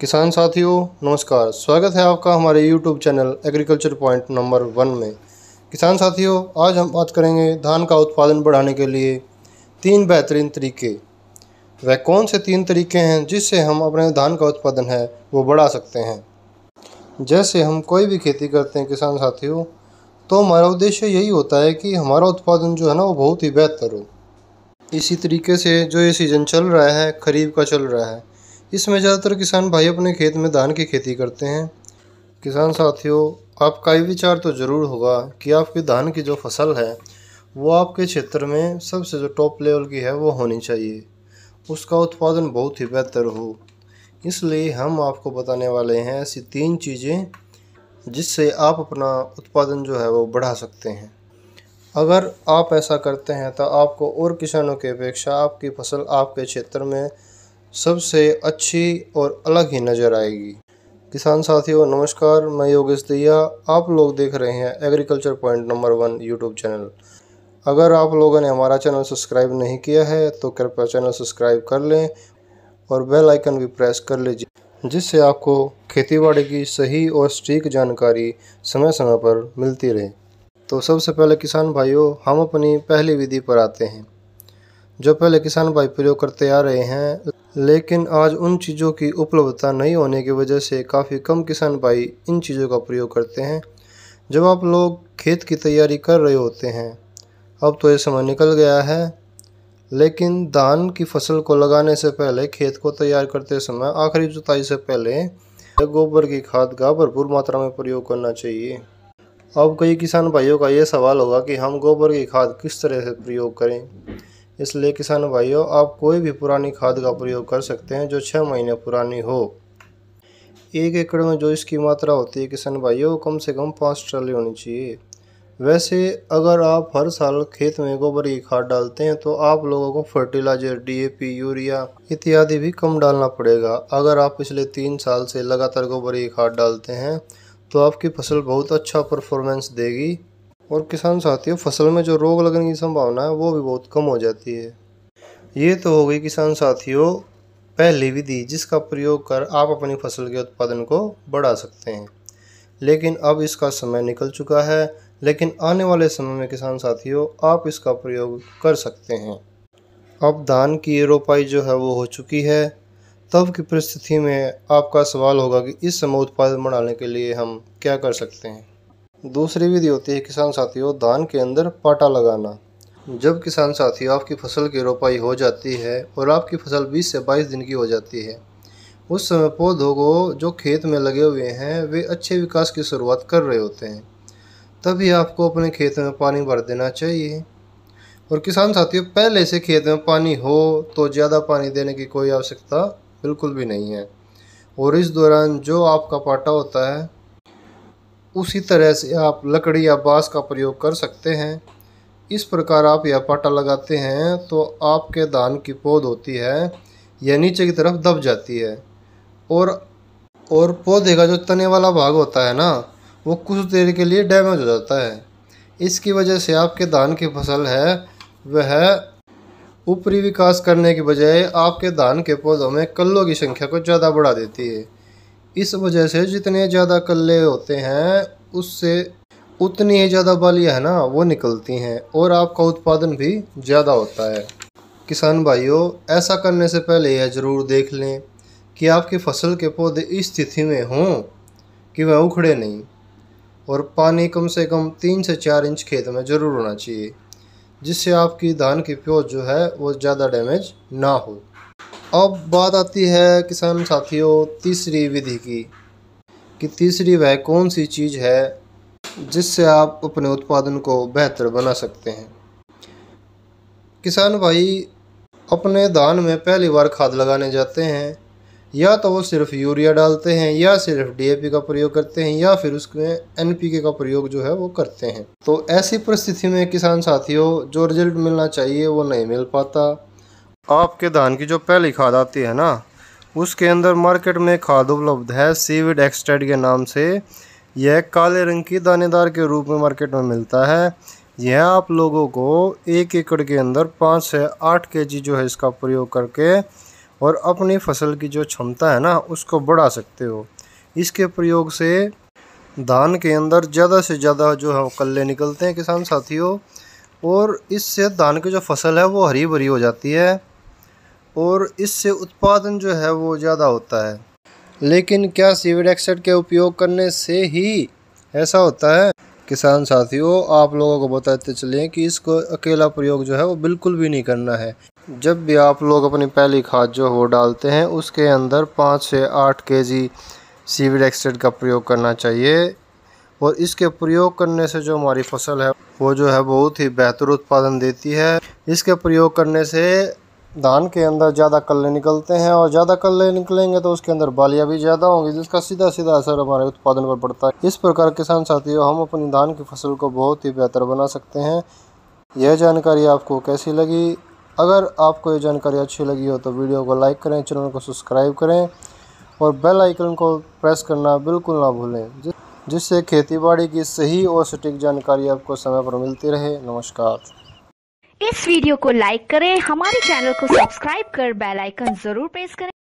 किसान साथियों नमस्कार स्वागत है आपका हमारे YouTube channel agriculture point number one में किसान साथियों आज हम बात करेंगे धान का उत्पादन बढ़ाने के लिए तीन बेहतरीन तरीके वह कौन से तीन तरीके हैं जिससे हम अपने धान का उत्पादन है वो बढ़ा सकते हैं जैसे हम कोई भी खेती करते हैं किसान साथियों तो हमारा उद्देश्य यही होता है कि हमारा उत्पादन जो है ना वो बहुत ही बेहतर हो इसी तरीके से जो ये सीज़न चल रहा है खरीफ का चल रहा है इसमें ज़्यादातर किसान भाई अपने खेत में धान की खेती करते हैं किसान साथियों आपका ये विचार तो ज़रूर होगा कि आपकी धान की जो फसल है वो आपके क्षेत्र में सबसे जो टॉप लेवल की है वो होनी चाहिए उसका उत्पादन बहुत ही बेहतर हो इसलिए हम आपको बताने वाले हैं ऐसी तीन चीज़ें जिससे आप अपना उत्पादन जो है वो बढ़ा सकते हैं अगर आप ऐसा करते हैं तो आपको और किसानों की अपेक्षा आपकी फसल आपके क्षेत्र में सबसे अच्छी और अलग ही नज़र आएगी किसान साथियों नमस्कार मैं योगेश दैया आप लोग देख रहे हैं agriculture point number one YouTube channel अगर आप लोगों ने हमारा चैनल सब्सक्राइब नहीं किया है तो कृपया चैनल सब्सक्राइब कर लें और बेल आइकन भी प्रेस कर लीजिए जिससे आपको खेतीबाड़ी की सही और सटीक जानकारी समय समय पर मिलती रहे तो सबसे पहले किसान भाइयों हम अपनी पहली विधि पर आते हैं जो पहले किसान भाई प्रयोग करते आ रहे हैं लेकिन आज उन चीज़ों की उपलब्धता नहीं होने की वजह से काफ़ी कम किसान भाई इन चीज़ों का प्रयोग करते हैं जब आप लोग खेत की तैयारी कर रहे होते हैं अब तो ये समय निकल गया है लेकिन धान की फसल को लगाने से पहले खेत को तैयार करते समय आखिरी जुताई से पहले गोबर की खाद का भरपूर मात्रा में प्रयोग करना चाहिए अब कई किसान भाइयों का ये सवाल होगा कि हम गोबर की खाद किस तरह से प्रयोग करें इसलिए किसान भाइयों आप कोई भी पुरानी खाद का प्रयोग कर सकते हैं जो छः महीने पुरानी हो एक एकड़ में जो इसकी मात्रा होती है किसान भाइयों कम से कम पाँच ट्राली होनी चाहिए वैसे अगर आप हर साल खेत में गोबर की खाद डालते हैं तो आप लोगों को फर्टिलाइजर डीएपी यूरिया इत्यादि भी कम डालना पड़ेगा अगर आप पिछले तीन साल से लगातार गोबर की खाद डालते हैं तो आपकी फसल बहुत अच्छा परफॉर्मेंस देगी और किसान साथियों फसल में जो रोग लगने की संभावना है वो भी बहुत कम हो जाती है ये तो हो गई किसान साथियों पहली विधि जिसका प्रयोग कर आप अपनी फसल के उत्पादन को बढ़ा सकते हैं लेकिन अब इसका समय निकल चुका है लेकिन आने वाले समय में किसान साथियों आप इसका प्रयोग कर सकते हैं अब धान की रोपाई जो है वो हो चुकी है तब की परिस्थिति में आपका सवाल होगा कि इस समय उत्पादन बढ़ाने के लिए हम क्या कर सकते हैं दूसरी विधि होती है किसान साथियों धान के अंदर पाटा लगाना जब किसान साथियों आपकी फसल की रोपाई हो जाती है और आपकी फसल 20 से 22 दिन की हो जाती है उस समय पौधों को जो खेत में लगे हुए हैं वे अच्छे विकास की शुरुआत कर रहे होते हैं तभी आपको अपने खेत में पानी भर देना चाहिए और किसान साथियों पहले से खेत में पानी हो तो ज़्यादा पानी देने की कोई आवश्यकता बिल्कुल भी नहीं है और इस दौरान जो आपका पाटा होता है उसी तरह से आप लकड़ी या बाँस का प्रयोग कर सकते हैं इस प्रकार आप यह पाटा लगाते हैं तो आपके धान की पौध होती है यह नीचे की तरफ दब जाती है और और पौधे का जो तने वाला भाग होता है ना वो कुछ देर के लिए डैमेज हो जाता है इसकी वजह से आपके धान की फसल है वह ऊपरी विकास करने के बजाय आपके धान के पौधों में कल्लों की संख्या को ज़्यादा बढ़ा देती है इस वजह से जितने ज़्यादा कल्ले होते हैं उससे उतनी ही ज़्यादा बालियाँ है ना वो निकलती हैं और आपका उत्पादन भी ज़्यादा होता है किसान भाइयों ऐसा करने से पहले यह ज़रूर देख लें कि आपकी फसल के पौधे इस स्थिति में हों कि वह उखड़े नहीं और पानी कम से कम तीन से चार इंच खेत में ज़रूर होना चाहिए जिससे आपकी धान की प्योज जो है वो ज़्यादा डैमेज ना हो अब बात आती है किसान साथियों तीसरी विधि की कि तीसरी वह कौन सी चीज़ है जिससे आप अपने उत्पादन को बेहतर बना सकते हैं किसान भाई अपने धान में पहली बार खाद लगाने जाते हैं या तो वो सिर्फ यूरिया डालते हैं या सिर्फ डीएपी का प्रयोग करते हैं या फिर उसमें एनपीके का प्रयोग जो है वो करते हैं तो ऐसी परिस्थिति में किसान साथियों जो रिजल्ट मिलना चाहिए वो नहीं मिल पाता आपके धान की जो पहली खाद आती है ना उसके अंदर मार्केट में खाद उपलब्ध है सीविड एक्सटेड के नाम से यह काले रंग की दानेदार के रूप में मार्केट में मिलता है यह आप लोगों को एक एकड़ के अंदर पाँच से आठ के जी जो है इसका प्रयोग करके और अपनी फसल की जो क्षमता है ना उसको बढ़ा सकते हो इसके प्रयोग से धान के अंदर ज़्यादा से ज़्यादा जो है कल्ले निकलते हैं किसान साथियों और इससे धान की जो फसल है वो हरी भरी हो जाती है और इससे उत्पादन जो है वो ज़्यादा होता है लेकिन क्या सीवर एक्साइड के उपयोग करने से ही ऐसा होता है किसान साथियों आप लोगों को बताते चलें कि इसको अकेला प्रयोग जो है वो बिल्कुल भी नहीं करना है जब भी आप लोग अपनी पहली खाद जो वो डालते हैं उसके अंदर पाँच से आठ के जी सीवर एक्सेट का प्रयोग करना चाहिए और इसके प्रयोग करने से जो हमारी फसल है वो जो है बहुत ही बेहतर उत्पादन देती है इसके प्रयोग करने से धान के अंदर ज़्यादा कल्ले निकलते हैं और ज़्यादा कल्ले निकलेंगे तो उसके अंदर बालियाँ भी ज़्यादा होंगी जिसका सीधा सीधा असर हमारे उत्पादन पर पड़ता है इस प्रकार किसान साथियों हम अपनी धान की फसल को बहुत ही बेहतर बना सकते हैं यह जानकारी आपको कैसी लगी अगर आपको यह जानकारी अच्छी लगी हो तो वीडियो को लाइक करें चैनल को सब्सक्राइब करें और बेल आइकन को प्रेस करना बिल्कुल ना भूलें जिससे खेतीबाड़ी की सही और सटीक जानकारी आपको समय पर मिलती रहे नमस्कार इस वीडियो को लाइक करें हमारे चैनल को सब्सक्राइब कर बेल आइकन जरूर प्रेस करें